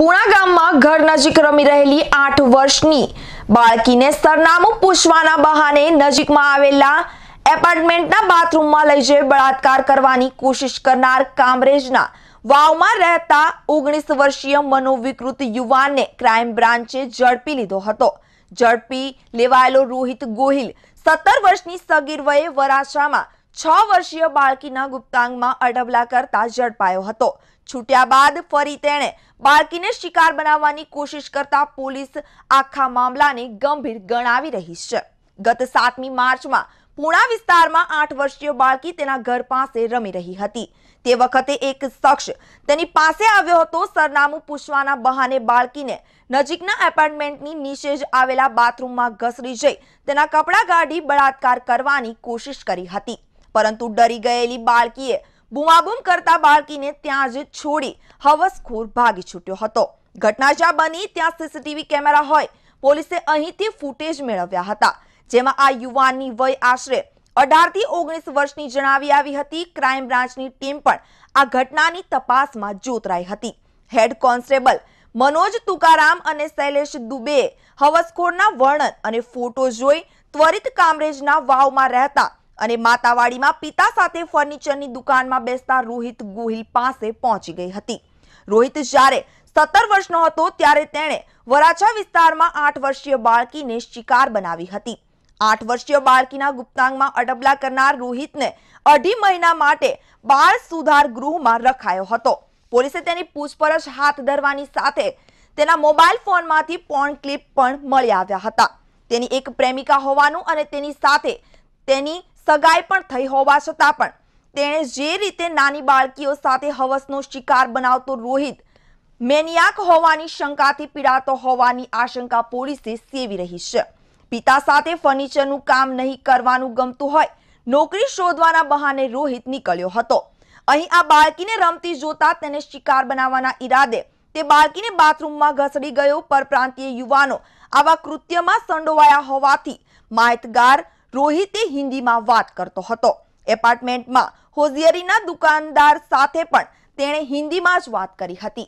પુણા ગામમાં ઘર નજીક રમી રહેલી આઠ વર્ષની બાળકીને સરનામું પૂછવાના બહાને નજીકમાં આવેલા એપાર્ટમેન્ટના બાથરૂમમાં લઈ જઈ બળાત્કાર કરવાની કોશિશ કરનાર કામરેજના વાવમાં રહેતા ઓગણીસ વર્ષીય મનોવિકૃત યુવાનને ક્રાઇમ બ્રાન્ચે ઝડપી લીધો હતો ઝડપી લેવાયેલો રોહિત ગોહિલ સત્તર વર્ષની સગીર વયે વરાછામાં છ વર્ષીય બાળકીના ગુપ્તાંગમાં અડબલા કરતા ઝડપાયો હતો છૂટ્યા બાદ ફરી તેણે બાળકીને શિકાર બનાવવાની કોશિશ કરતા પોલીસ આખા મામલાને ગંભીર ગણાવી રહી છે ગત સાતમી માર્ચમાં પૂણા વિસ્તારમાં આઠ વર્ષીય બાળકી તેના ઘર પાસે રમી રહી હતી તે વખતે એક શખ્સ તેની પાસે આવ્યો હતો સરનામું પૂછવાના બહાને બાળકીને નજીકના એપાર્ટમેન્ટની નીચે જ આવેલા બાથરૂમમાં ઘસરી જઈ તેના કપડાં કાઢી બળાત્કાર કરવાની કોશિશ કરી હતી પરંતુ ડરી ગયેલી બાળકીએ બુમાબુમ કરતા બાળકીને ત્યાં જ છોડી હવસખોર ભાગી છૂટ્યો હતો ઘટના જ્યાં બની ત્યાં સીસીટીવી કેમેરા હોય પોલીસે અહીંથી ફૂટેજ મેળવ્યા હતા જેમાં આ યુવાનની વય આશરે અઢારથી ઓગણીસ વર્ષની જણાવી આવી હતી ક્રાઇમ બ્રાન્ચની ટીમ પણ આ ઘટનાની તપાસમાં જોતરાઈ હતી હેડ કોન્સ્ટેબલ મનોજ તુકારામ અને શૈલેષ દુબેએ હવસખોરના વર્ણન અને ફોટો જોઈ ત્વરિત કામરેજના વાવમાં રહેતા અને માતાવાડીમાં પિતા સાથે ફર્નિચરની દુકાનમાં બેસતા રોહિત ગોહિલ પાસે પહોંચી ગઈ હતી રોહિત જ્યારે સત્તર વર્ષનો હતો ત્યારે તેણે વરાછા વિસ્તારમાં આઠ વર્ષીય બાળકીને શિકાર બનાવી હતી આઠ વર્ષીય બાળકીના ગુપ્તાંગમાં અડબલા કરનાર રોહિતને અઢી મહિના માટે બાળ સુધાર ગૃહમાં રખાયો હતો પોલીસે તેની પૂછપરછ હાથ ધરવાની સાથે તેના મોબાઈલ ફોનમાંથી પોર્ન ક્લિપ પણ મળી આવ્યા હતા તેની એક પ્રેમિકા હોવાનું અને તેની સાથે તેની સગાઈ પણ થઈ હોવા છતાં પણ તેણે જે રીતે નાની બાળકીઓ સાથે હવસનો શિકાર બનાવતો રોહિત મેનિયાક હોવાની શંકાથી પીડાતો હોવાની આશંકા પોલીસે સેવી રહી છે પિતા સાથે ફર્નિચરનું કામ નહીં કરવાનું ગમતું હોય નોકરી શોધવાના બહાને રોહિત નીકળ્યો હતો અહીં આ બાળકીને રમતી જોતા તેને શિકાર બનાવવાના ઈરાદે તે બાળકીને બાથરૂમમાં ઘસડી ગયો પરપ્રાંતીય યુવાનો આવા કૃત્યમાં સંડોવાયા હોવાથી માહિતગાર રોહિતે હિન્દીમાં વાત કરતો હતો એપાર્ટમેન્ટમાં હોઝિયરીના દુકાનદાર સાથે પણ તેણે હિન્દીમાં જ વાત કરી હતી